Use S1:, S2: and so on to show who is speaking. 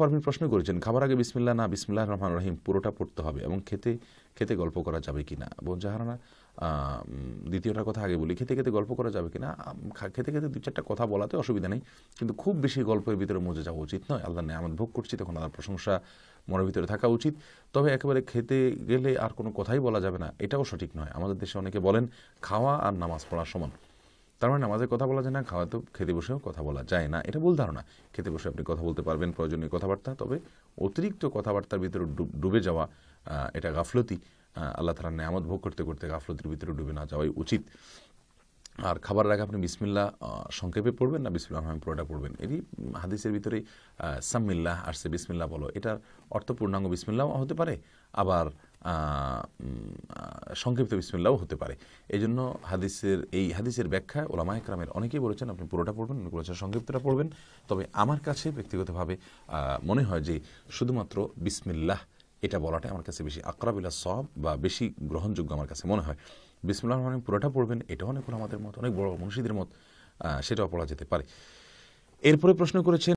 S1: পারভিন প্রশ্ন করেছেন খাবার আগে বিসমিল্লা না বিসমিল্লাহ রহমান রহিম পুরোটা পড়তে হবে এবং খেতে খেতে গল্প করা যাবে কি না বোন জাহারানা দ্বিতীয়টা কথা আগে বলি খেতে খেতে গল্প করা যাবে কি না খেতে খেতে দু চারটা কথা বলাতে অসুবিধা নেই কিন্তু খুব বেশি গল্পের ভিতরে মজে যাওয়া উচিত নয় আল্লাহ নেয়ামত ভোগ করছি তখন আল্লাহ প্রশংসা মনের ভিতরে থাকা উচিত তবে একেবারে খেতে গেলে আর কোনো কথাই বলা যাবে না এটাও সঠিক নয় আমাদের দেশে অনেকে বলেন খাওয়া আর নামাজ পড়া সমান তার মানে নামাজে কথা বলা যায় না খাওয়া তো খেতে বসেও কথা বলা যায় না এটা ভুল ধারণা খেতে বসে আপনি কথা বলতে পারবেন প্রয়োজনীয় কথাবার্তা তবে অতিরিক্ত কথাবার্তার ভিতরে ডুবে যাওয়া এটা গাফলতি আল্লাহ তালা নামত ভোগ করতে করতে গাফলতির ভিতরে ডুবে না যাওয়াই উচিত আর খাবার আগে আপনি বিসমিল্লা সংক্ষেপে পড়বেন না বিসমিল্লা রহমান পুরোটা পড়বেন এটি হাদিসের ভিতরে সাম্মিল্লাহ আর সে বিসমিল্লা বলো এটার অর্থ পূর্ণাঙ্গ বিসমিল্লাও হতে পারে আবার সংক্ষিপ্ত বিসমিল্লাও হতে পারে এই জন্য হাদিসের এই হাদিসের ব্যাখ্যা ওলামা একরামের অনেকেই বলেছেন আপনি পুরোটা পড়বেন অনেকে বলেছেন সংক্ষিপ্তটা পড়বেন তবে আমার কাছে ব্যক্তিগতভাবে মনে হয় যে শুধুমাত্র বিসমিল্লাহ এটা বলাটা আমার কাছে বেশি আকরাবিলা সব বা বেশি গ্রহণযোগ্য আমার কাছে মনে হয় বিসমুল্লাহ রহমান পুরোটা পড়বেন এটা অনেক আমাদের মত অনেক বড় মনীষীদের মত সেটাও পড়া যেতে পারে এরপরে প্রশ্ন করেছেন